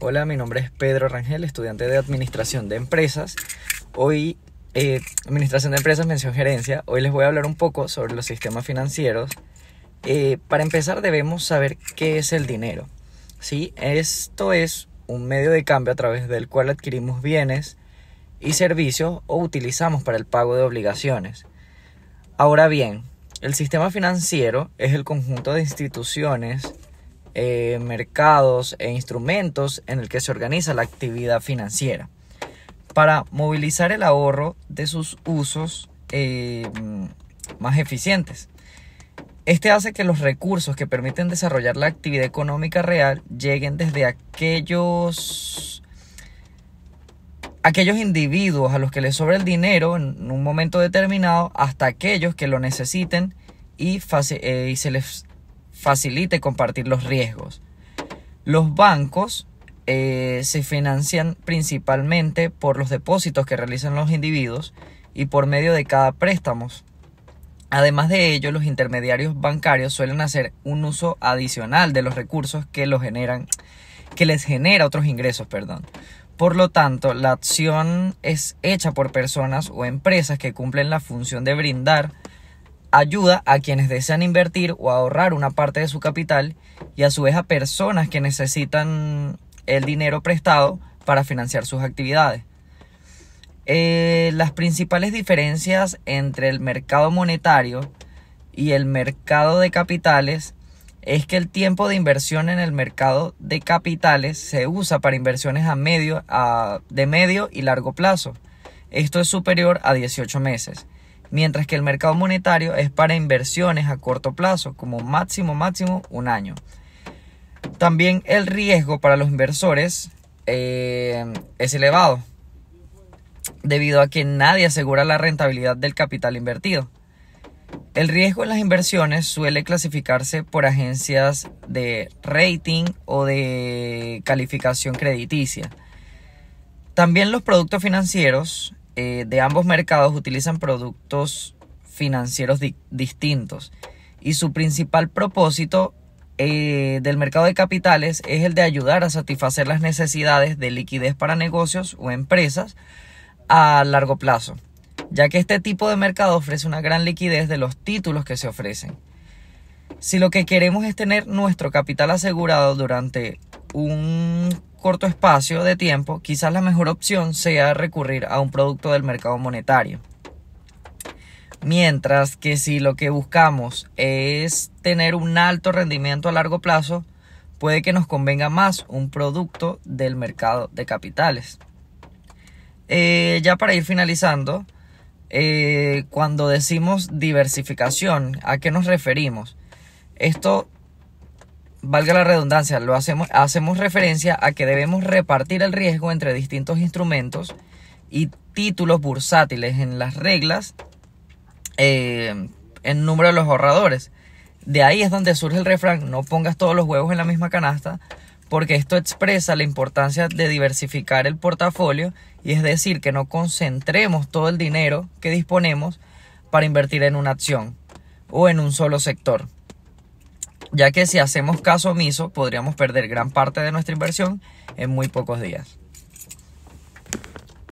Hola, mi nombre es Pedro Rangel, estudiante de Administración de Empresas. Hoy, eh, Administración de Empresas, mención gerencia. Hoy les voy a hablar un poco sobre los sistemas financieros. Eh, para empezar, debemos saber qué es el dinero. ¿sí? Esto es un medio de cambio a través del cual adquirimos bienes y servicios o utilizamos para el pago de obligaciones. Ahora bien, el sistema financiero es el conjunto de instituciones, eh, mercados e instrumentos en el que se organiza la actividad financiera. Para movilizar el ahorro de sus usos eh, más eficientes. Este hace que los recursos que permiten desarrollar la actividad económica real lleguen desde aquellos aquellos individuos a los que les sobra el dinero en un momento determinado hasta aquellos que lo necesiten y eh, se les facilite compartir los riesgos. Los bancos eh, se financian principalmente por los depósitos que realizan los individuos y por medio de cada préstamo. Además de ello, los intermediarios bancarios suelen hacer un uso adicional de los recursos que los generan, que les genera otros ingresos, perdón. Por lo tanto, la acción es hecha por personas o empresas que cumplen la función de brindar ayuda a quienes desean invertir o ahorrar una parte de su capital y a su vez a personas que necesitan el dinero prestado para financiar sus actividades. Eh, las principales diferencias entre el mercado monetario y el mercado de capitales es que el tiempo de inversión en el mercado de capitales se usa para inversiones a medio, de medio y largo plazo. Esto es superior a 18 meses mientras que el mercado monetario es para inversiones a corto plazo, como máximo máximo un año. También el riesgo para los inversores eh, es elevado, debido a que nadie asegura la rentabilidad del capital invertido. El riesgo en las inversiones suele clasificarse por agencias de rating o de calificación crediticia. También los productos financieros eh, de ambos mercados utilizan productos financieros distintos y su principal propósito eh, del mercado de capitales es el de ayudar a satisfacer las necesidades de liquidez para negocios o empresas a largo plazo, ya que este tipo de mercado ofrece una gran liquidez de los títulos que se ofrecen. Si lo que queremos es tener nuestro capital asegurado durante un corto espacio de tiempo, quizás la mejor opción sea recurrir a un producto del mercado monetario. Mientras que si lo que buscamos es tener un alto rendimiento a largo plazo, puede que nos convenga más un producto del mercado de capitales. Eh, ya para ir finalizando, eh, cuando decimos diversificación, ¿a qué nos referimos? Esto valga la redundancia, lo hacemos, hacemos referencia a que debemos repartir el riesgo entre distintos instrumentos y títulos bursátiles en las reglas eh, en número de los ahorradores. De ahí es donde surge el refrán, no pongas todos los huevos en la misma canasta, porque esto expresa la importancia de diversificar el portafolio y es decir, que no concentremos todo el dinero que disponemos para invertir en una acción o en un solo sector ya que si hacemos caso omiso podríamos perder gran parte de nuestra inversión en muy pocos días.